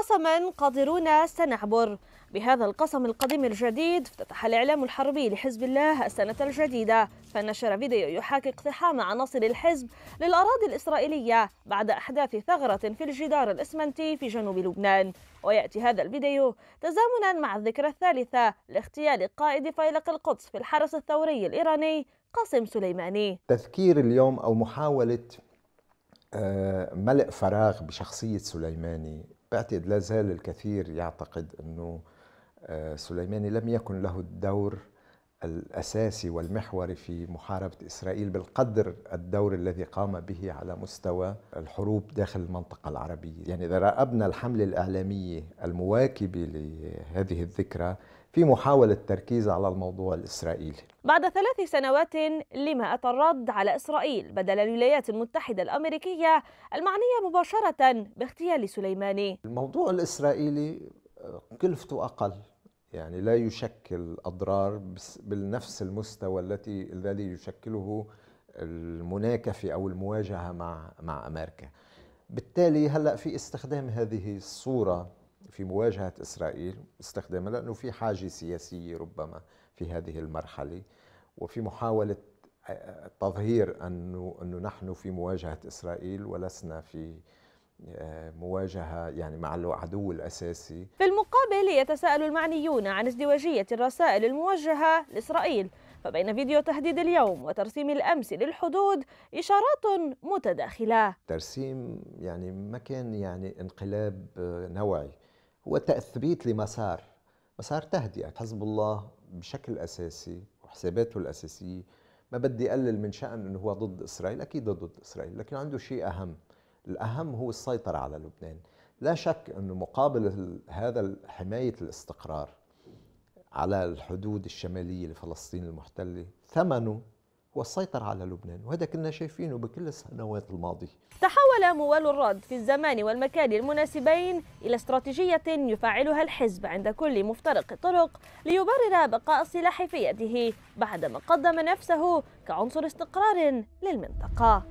قسما قادرون سنعبر بهذا القسم القديم الجديد افتتح الإعلام الحربي لحزب الله السنة الجديدة فنشر فيديو يحاكي اقتحام عناصر الحزب للأراضي الإسرائيلية بعد أحداث ثغرة في الجدار الإسمنتي في جنوب لبنان ويأتي هذا الفيديو تزامنا مع الذكرى الثالثة لاغتيال قائد فيلق القدس في الحرس الثوري الإيراني قاسم سليماني تذكير اليوم أو محاولة آه، ملء فراغ بشخصية سليماني بعتقد لا زال الكثير يعتقد أنه آه، سليماني لم يكن له الدور الاساسي والمحوري في محاربه اسرائيل بالقدر الدور الذي قام به على مستوى الحروب داخل المنطقه العربيه، يعني اذا راقبنا الحمله الاعلاميه المواكبه لهذه الذكرى في محاولة تركيز على الموضوع الإسرائيلي بعد ثلاث سنوات لما أتى الرد على إسرائيل بدل الولايات المتحدة الأمريكية المعنية مباشرة باغتيال سليماني الموضوع الإسرائيلي كلفته أقل يعني لا يشكل أضرار بالنفس المستوى التي الذي يشكله المناكفة أو المواجهة مع مع أمريكا بالتالي هلأ في استخدام هذه الصورة في مواجهة إسرائيل استخدامها لأنه في حاجة سياسية ربما في هذه المرحلة وفي محاولة تظهير أنه, أنه نحن في مواجهة إسرائيل ولسنا في آه، مواجهة يعني مع العدو الأساسي في المقابل يتساءل المعنيون عن ازدواجية الرسائل الموجهة لإسرائيل فبين فيديو تهديد اليوم وترسيم الأمس للحدود إشارات متداخلة ترسيم يعني ما كان يعني انقلاب آه، نوعي هو تثبيت لمسار مسار تهدئة حزب الله بشكل أساسي وحساباته الأساسية ما بدي أقلل من شأن أنه هو ضد إسرائيل أكيد ضد إسرائيل لكن عنده شيء أهم الأهم هو السيطرة على لبنان لا شك أنه مقابل هذا حماية الاستقرار على الحدود الشمالية لفلسطين المحتلة ثمنه هو السيطرة على لبنان وهذا كنا شايفينه بكل السنوات الماضية تحول موال الرد في الزمان والمكان المناسبين إلى استراتيجية يفعلها الحزب عند كل مفترق طرق ليبرر بقاء السلاح في يده بعدما قدم نفسه كعنصر استقرار للمنطقة